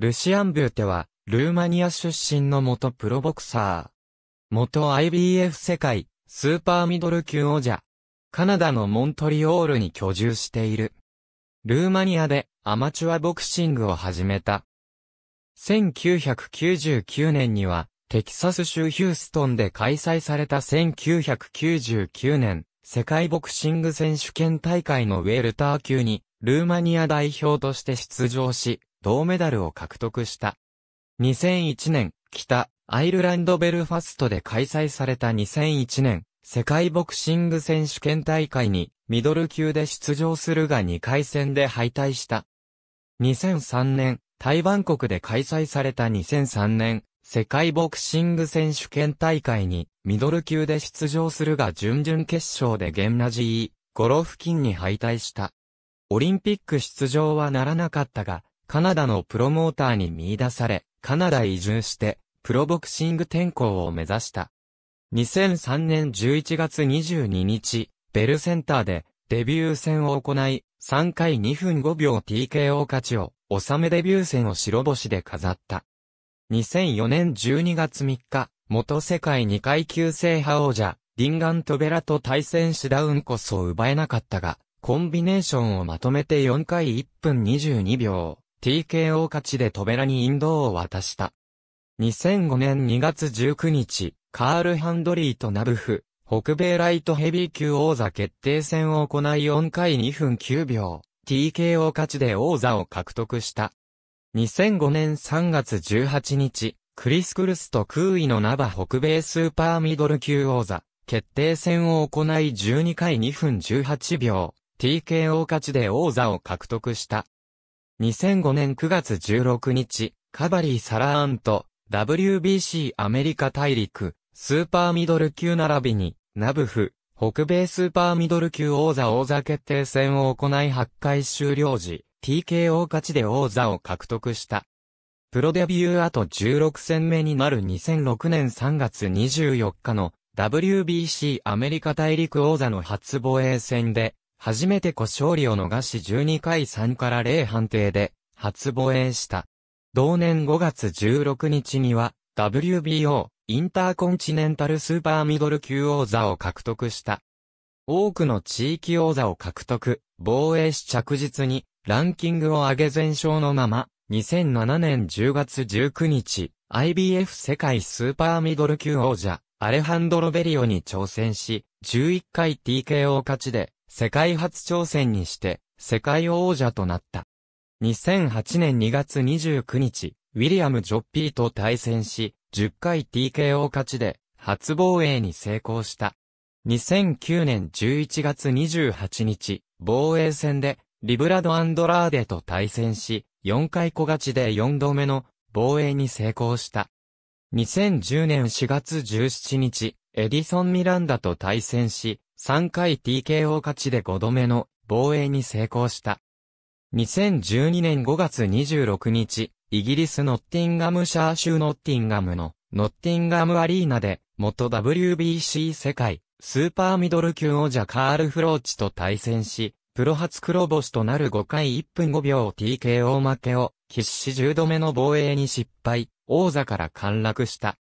ルシアン・ブーテは、ルーマニア出身の元プロボクサー。元 IBF 世界、スーパーミドル級王者。カナダのモントリオールに居住している。ルーマニアでアマチュアボクシングを始めた。1999年には、テキサス州ヒューストンで開催された1999年、世界ボクシング選手権大会のウェルター級に、ルーマニア代表として出場し、銅メダルを獲得した。2001年、北アイルランドベルファストで開催された2001年、世界ボクシング選手権大会にミドル級で出場するが2回戦で敗退した。2003年、台湾国で開催された2003年、世界ボクシング選手権大会にミドル級で出場するが準々決勝でゲンナジー、ゴロフキンに敗退した。オリンピック出場はならなかったが、カナダのプロモーターに見出され、カナダ移住して、プロボクシング転向を目指した。2003年11月22日、ベルセンターでデビュー戦を行い、3回2分5秒 TKO 勝ちを、納めデビュー戦を白星で飾った。2004年12月3日、元世界2階級制覇王者、リンガン・トベラと対戦しダウンこそ奪えなかったが、コンビネーションをまとめて4回1分22秒。TKO 勝ちでトベラに引導を渡した。2005年2月19日、カール・ハンドリーとナブフ、北米ライトヘビー級王座決定戦を行い4回2分9秒、TKO 勝ちで王座を獲得した。2005年3月18日、クリス・クルスと空位のナバ北米スーパーミドル級王座、決定戦を行い12回2分18秒、TKO 勝ちで王座を獲得した。2005年9月16日、カバリー・サラーンと WBC アメリカ大陸スーパーミドル級並びにナブフ北米スーパーミドル級王座王座決定戦を行い8回終了時 TKO 勝ちで王座を獲得した。プロデビュー後16戦目になる2006年3月24日の WBC アメリカ大陸王座の初防衛戦で初めて小勝利を逃し12回3から0判定で、初防衛した。同年5月16日には、WBO、インターコンチネンタルスーパーミドル級王座を獲得した。多くの地域王座を獲得、防衛し着実に、ランキングを上げ全勝のまま、2007年10月19日、IBF 世界スーパーミドル級王者、アレハンドロベリオに挑戦し、11回 TKO 勝ちで、世界初挑戦にして、世界王者となった。2008年2月29日、ウィリアム・ジョッピーと対戦し、10回 TKO 勝ちで、初防衛に成功した。2009年11月28日、防衛戦で、リブラド・アンドラーデと対戦し、4回小勝ちで4度目の防衛に成功した。2010年4月17日、エディソン・ミランダと対戦し、3回 TKO 勝ちで5度目の防衛に成功した。2012年5月26日、イギリスノッティンガムシャー州ノッティンガムのノッティンガムアリーナで元 WBC 世界スーパーミドル級王者カール・フローチと対戦し、プロ初黒星となる5回1分5秒 TKO 負けを必死10度目の防衛に失敗、王座から陥落した。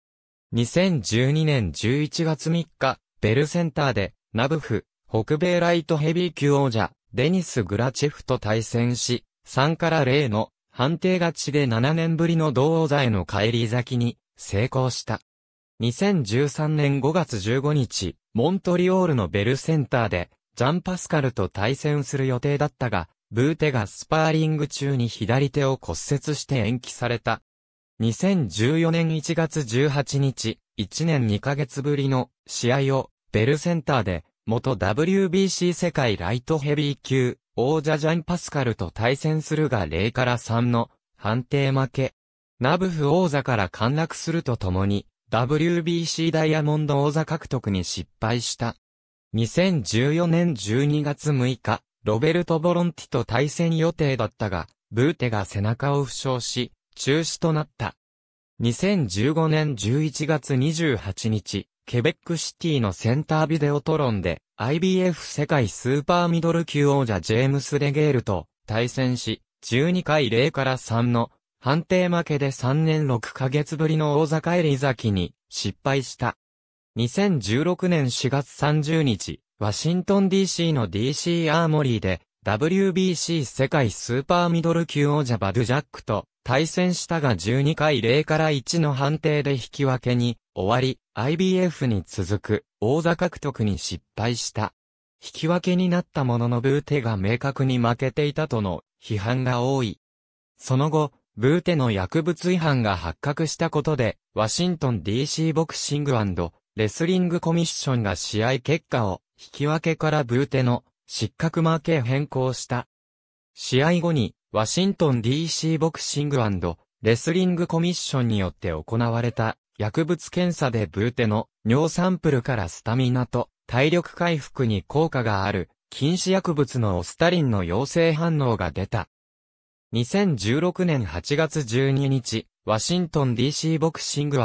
2012年11月3日、ベルセンターでナブフ、北米ライトヘビー級王者、デニス・グラチェフと対戦し、3から0の判定勝ちで7年ぶりの同王座への返り咲きに成功した。2013年5月15日、モントリオールのベルセンターで、ジャンパスカルと対戦する予定だったが、ブーテがスパーリング中に左手を骨折して延期された。2014年1月18日、1年2ヶ月ぶりの試合をベルセンターで、元 WBC 世界ライトヘビー級、王者ジャンパスカルと対戦するが0から3の判定負け。ナブフ王座から陥落するとともに、WBC ダイヤモンド王座獲得に失敗した。2014年12月6日、ロベルト・ボロンティと対戦予定だったが、ブーテが背中を負傷し、中止となった。2015年11月28日、ケベックシティのセンタービデオトロンで IBF 世界スーパーミドル級王者ジェームス・レゲールと対戦し、12回0から3の判定負けで3年6ヶ月ぶりの大坂エリザキに失敗した。2016年4月30日、ワシントン DC の DC アーモリーで WBC 世界スーパーミドル級王者バドゥジャックと対戦したが12回0から1の判定で引き分けに終わり、IBF に続く王座獲得に失敗した。引き分けになったもののブーテが明確に負けていたとの批判が多い。その後、ブーテの薬物違反が発覚したことで、ワシントン DC ボクシングレスリングコミッションが試合結果を引き分けからブーテの失格負け変更した。試合後にワシントン DC ボクシングレスリングコミッションによって行われた薬物検査でブーテの尿サンプルからスタミナと体力回復に効果がある禁止薬物のオスタリンの陽性反応が出た。2016年8月12日、ワシントン DC ボクシング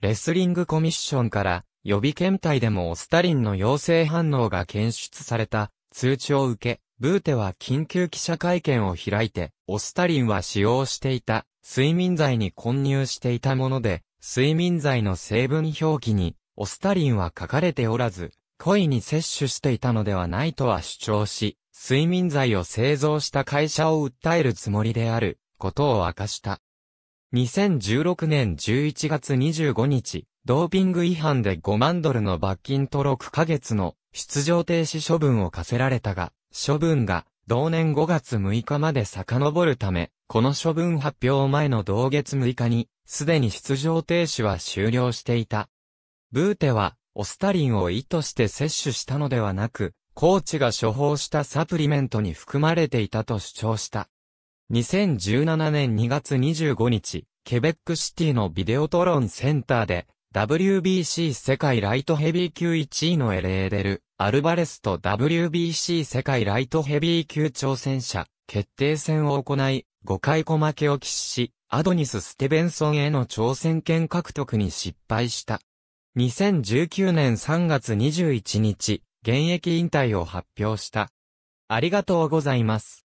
レスリングコミッションから予備検体でもオスタリンの陽性反応が検出された通知を受け、ブーテは緊急記者会見を開いて、オスタリンは使用していた、睡眠剤に混入していたもので、睡眠剤の成分表記に、オスタリンは書かれておらず、故意に摂取していたのではないとは主張し、睡眠剤を製造した会社を訴えるつもりである、ことを明かした。2016年11月25日、ドーピング違反で5万ドルの罰金と6ヶ月の出場停止処分を課せられたが、処分が同年5月6日まで遡るため、この処分発表前の同月6日に、すでに出場停止は終了していた。ブーテは、オスタリンを意図して摂取したのではなく、コーチが処方したサプリメントに含まれていたと主張した。2017年2月25日、ケベックシティのビデオトロンセンターで、WBC 世界ライトヘビー級1位のエレーデル、アルバレスと WBC 世界ライトヘビー級挑戦者決定戦を行い、5回小負けを喫し、アドニス・ステベンソンへの挑戦権獲得に失敗した。2019年3月21日、現役引退を発表した。ありがとうございます。